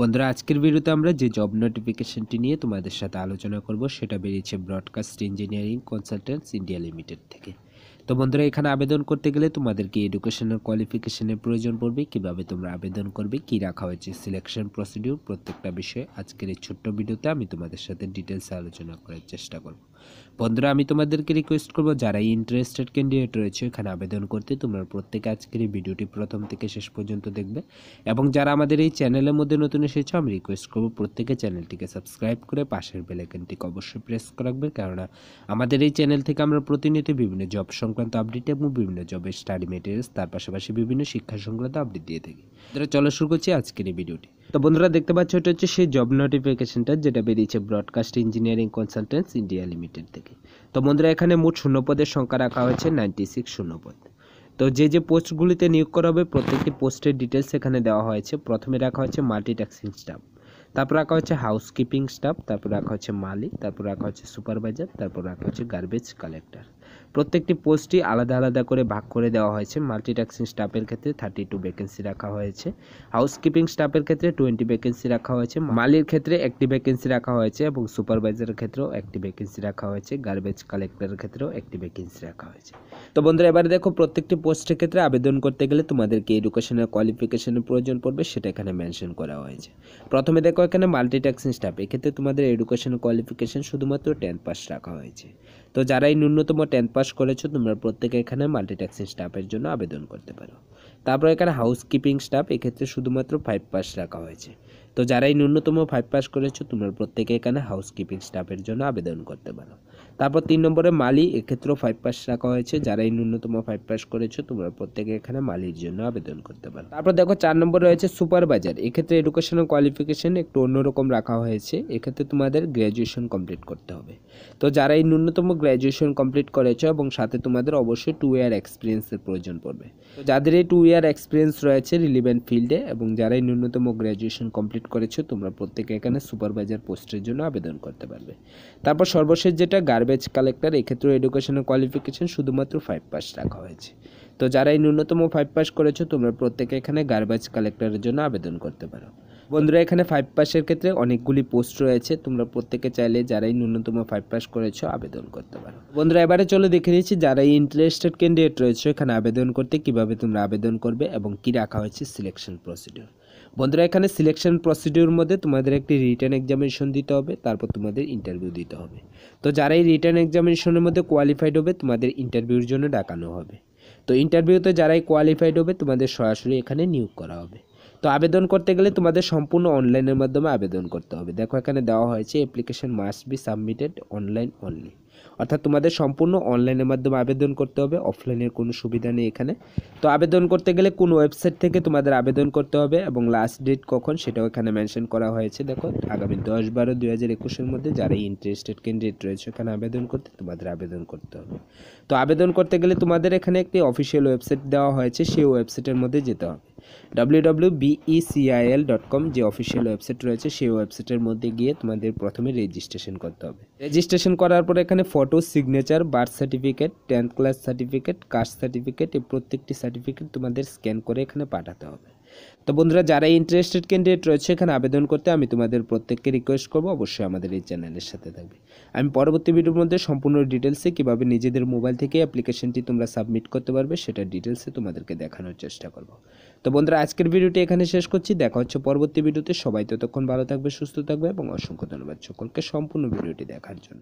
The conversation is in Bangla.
বন্ধুরা আজকের ভিডিওতে আমরা যে জব নোটিফিকেশনটি নিয়ে তোমাদের সাথে আলোচনা করব সেটা বেরিয়েছে broadcast engineering consultants India limited থেকে তো বন্ধুরা এখানে আবেদন করতে গেলে তোমাদেরকে এডুকেশনাল কোয়ালিফিকেশনের প্রয়োজন পড়বে কিভাবে তোমরা আবেদন করবে কি রাখা হয়েছে সিলেকশন প্রসিডিউর প্রত্যেকটা বিষয়ে আজকের এই ছোট্ট ভিডিওতে আমি তোমাদের সাথে ডিটেলসে আলোচনা করার চেষ্টা করব বন্ধুরা আমি তোমাদেরকে রিকোয়েস্ট করব যারা ইন্টারেস্টেড ক্যান্ডিডেট রয়েছে এখানে আবেদন করতে তোমরা প্রত্যেকে আজকের এই ভিডিওটি প্রথম থেকে শেষ পর্যন্ত দেখবে এবং যারা আমাদের এই চ্যানেলের মধ্যে নতুন এসেছে আমি রিকোয়েস্ট করব প্রত্যেকে চ্যানেলটিকে সাবস্ক্রাইব করে পাশের বেলাইকনটিকে অবশ্যই প্রেস রাখবে কেননা আমাদের এই চ্যানেল থেকে আমরা প্রতিনিয়ত বিভিন্ন জব সংক্রান্ত আপডেট এবং বিভিন্ন জবের স্টাডি মেটেরিয়ালস তার পাশাপাশি বিভিন্ন শিক্ষা সংক্রান্ত আপডেট দিয়ে থাকি তারা চলা শুরু করছি আজকের এই ভিডিওটি তো বন্ধুরা দেখতে পাচ্ছ এটা হচ্ছে সেই জব নোটিফিকেশনটা যেটা বেরিয়েছে broadcast engineering consultants India limited থেকে তো বন্ধুরা এখানে মোট শূন্যপদের সংখ্যা রাখা হয়েছে নাইনটি সিক্স শূন্যপদ তো যে যে পোস্টগুলিতে নিয়োগ করা হবে প্রত্যেকটি পোস্টের ডিটেলস এখানে দেওয়া হয়েছে প্রথমে রাখা হয়েছে ট্যাক্সিং স্টাফ তারপর রাখা হচ্ছে হাউসকিপিং স্টাফ তারপর রাখা হচ্ছে মালিক তারপর রাখা হচ্ছে সুপারভাইজার তারপর রাখা হচ্ছে গার্বেজ কালেক্টর প্রত্যেকটি পোস্টটি আলাদা আলাদা করে ভাগ করে দেওয়া হয়েছে মাল্টিটাস্কিং স্টাফের ক্ষেত্রে থার্টি টু ভ্যাকেন্সি রাখা হয়েছে হাউসকিপিং স্টাফের ক্ষেত্রে টোয়েন্টি ভ্যাকেন্সি রাখা হয়েছে মালির ক্ষেত্রে একটি ভ্যাকেন্সি রাখা হয়েছে এবং সুপারভাইজারের ক্ষেত্রেও একটি ভ্যাকেন্সি রাখা হয়েছে গার্বেজ কালেক্টরের ক্ষেত্রেও একটি ভ্যাকেন্সি রাখা হয়েছে তো বন্ধুরা এবারে দেখো প্রত্যেকটি পোস্টের ক্ষেত্রে আবেদন করতে গেলে তোমাদেরকে এডুকেশনের কোয়ালিফিকেশনের প্রয়োজন পড়বে সেটা এখানে মেনশন করা হয়েছে প্রথমে দেখো এখানে মাল্টিটাস্কিং স্টাফ এক্ষেত্রে তোমাদের এডুকেশন কোয়ালিফিকেশন শুধুমাত্র টেন পাস রাখা হয়েছে তো যারাই ন্যূনতম টেন্থ পাস করেছো তোমরা প্রত্যেকে এখানে মাল্টিট্যাক্সিং স্টাফের জন্য আবেদন করতে পারো তারপর এখানে হাউসকিপিং স্টাফ এক্ষেত্রে শুধুমাত্র ফাইভ পাস রাখা হয়েছে তো যারাই ন্যূনতম ফাইভ পাস করেছো তোমরা প্রত্যেকে এখানে হাউসকিপিং স্টাফের জন্য আবেদন করতে পারো তারপর তিন নম্বরে মালি এক্ষেত্রেও ফাইভ পাস রাখা হয়েছে যারাই ন্যূনতম ফাইভ পাস করেছো তোমরা প্রত্যেকে এখানে মালির জন্য আবেদন করতে পারো তারপর দেখো চার নম্বরে রয়েছে সুপারভাইজার এক্ষেত্রে এডুকেশনাল কোয়ালিফিকেশন একটু অন্যরকম রাখা হয়েছে এক্ষেত্রে তোমাদের গ্র্যাজুয়েশন কমপ্লিট করতে হবে তো যারাই ন্যূনতম গ্র্যাজুয়েশন কমপ্লিট করেছো এবং সাথে তোমাদের অবশ্যই টু ইয়ার এক্সপিরিয়েন্সের প্রয়োজন পড়বে যাদের এই টু ইয়ার এক্সপিরিয়েন্স রয়েছে রিলিভেন্ট ফিল্ডে এবং যারাই ন্যূনতম গ্র্যাজুয়েশন কমপ্লিট কমপ্লিট করেছো তোমরা প্রত্যেকে এখানে সুপারভাইজার পোস্টের জন্য আবেদন করতে পারবে তারপর সর্বশেষ যেটা গার্বেজ কালেক্টর এক্ষেত্রে এডুকেশনের কোয়ালিফিকেশন শুধুমাত্র ফাইভ পাস রাখা হয়েছে তো যারা এই ন্যূনতম ফাইভ পাস করেছো তোমরা প্রত্যেকে এখানে গার্বেজ কালেক্টরের জন্য আবেদন করতে পারো বন্ধুরা এখানে ফাইভ পাসের ক্ষেত্রে অনেকগুলি পোস্ট রয়েছে তোমরা প্রত্যেকে চাইলে যারাই ন্যূনতম ফাইভ পাস করেছো আবেদন করতে পারো বন্ধুরা এবারে চলো দেখে নিচ্ছি যারা ইন্টারেস্টেড ক্যান্ডিডেট রয়েছে এখানে আবেদন করতে কিভাবে তোমরা আবেদন করবে এবং কি রাখা হয়েছে সিলেকশন প্রসিডিউর বন্ধুরা এখানে সিলেকশন প্রসিডিউর মধ্যে তোমাদের একটি রিটার্ন এক্সামিনেশন দিতে হবে তারপর তোমাদের ইন্টারভিউ দিতে হবে তো যারা এই রিটার্ন এক্সামিনেশনের মধ্যে কোয়ালিফাইড হবে তোমাদের ইন্টারভিউর জন্য ডাকানো হবে তো ইন্টারভিউতে যারাই কোয়ালিফাইড হবে তোমাদের সরাসরি এখানে নিয়োগ করা হবে তো আবেদন করতে গেলে তোমাদের সম্পূর্ণ অনলাইনের মাধ্যমে আবেদন করতে হবে দেখো এখানে দেওয়া হয়েছে application must be submitted online only অর্থাৎ তোমাদের সম্পূর্ণ অনলাইনের মাধ্যমে আবেদন করতে হবে অফলাইনের কোনো সুবিধা নেই এখানে তো আবেদন করতে গেলে কোন ওয়েবসাইট থেকে তোমাদের আবেদন করতে হবে এবং লাস্ট ডেট কখন সেটাও এখানে মেনশন করা হয়েছে দেখো আগামী দশ বারো দুই হাজার একুশের মধ্যে যারা ইন্টারেস্টেড ক্যান্ডিডেট রয়েছে ওখানে আবেদন করতে তোমাদের আবেদন করতে হবে তো আবেদন করতে গেলে তোমাদের এখানে একটি অফিসিয়াল ওয়েবসাইট দেওয়া হয়েছে সেই ওয়েবসাইটের মধ্যে যেতে হবে W W BECIL dot com যে অফিসিয়াল ওয়েবসাইট রয়েছে সেই ওয়েবসাইটের মধ্যে গিয়ে তোমাদের প্রথমে রেজিস্ট্রেশন করতে হবে রেজিস্ট্রেশন করার পরে এখানে photo signature birth certificate tenth class certificate caste certificate এই প্রত্যেকটি সার্টিফিকেট তোমাদের স্ক্যান করে এখানে পাঠাতে হবে তো বন্ধুরা যারা ইন্টারেস্টেড ক্যান্ডিডেট রয়েছে এখানে আবেদন করতে আমি তোমাদের প্রত্যেককে রিকোয়েস্ট করবো অবশ্যই আমাদের এই চ্যানেলের সাথে থাকবে আমি পরবর্তী ভিডিওর মধ্যে সম্পূর্ণ ডিটেলসে কীভাবে নিজেদের মোবাইল থেকে অ্যাপ্লিকেশনটি তোমরা সাবমিট করতে পারবে সেটা ডিটেলসে তোমাদেরকে দেখানোর চেষ্টা করব তো বন্ধুরা আজকের ভিডিওটি এখানে শেষ করছি দেখা হচ্ছে পরবর্তী ভিডিওতে সবাই ততক্ষণ ভালো থাকবে সুস্থ থাকবে এবং অসংখ্য ধন্যবাদ সকলকে সম্পূর্ণ ভিডিওটি দেখার জন্য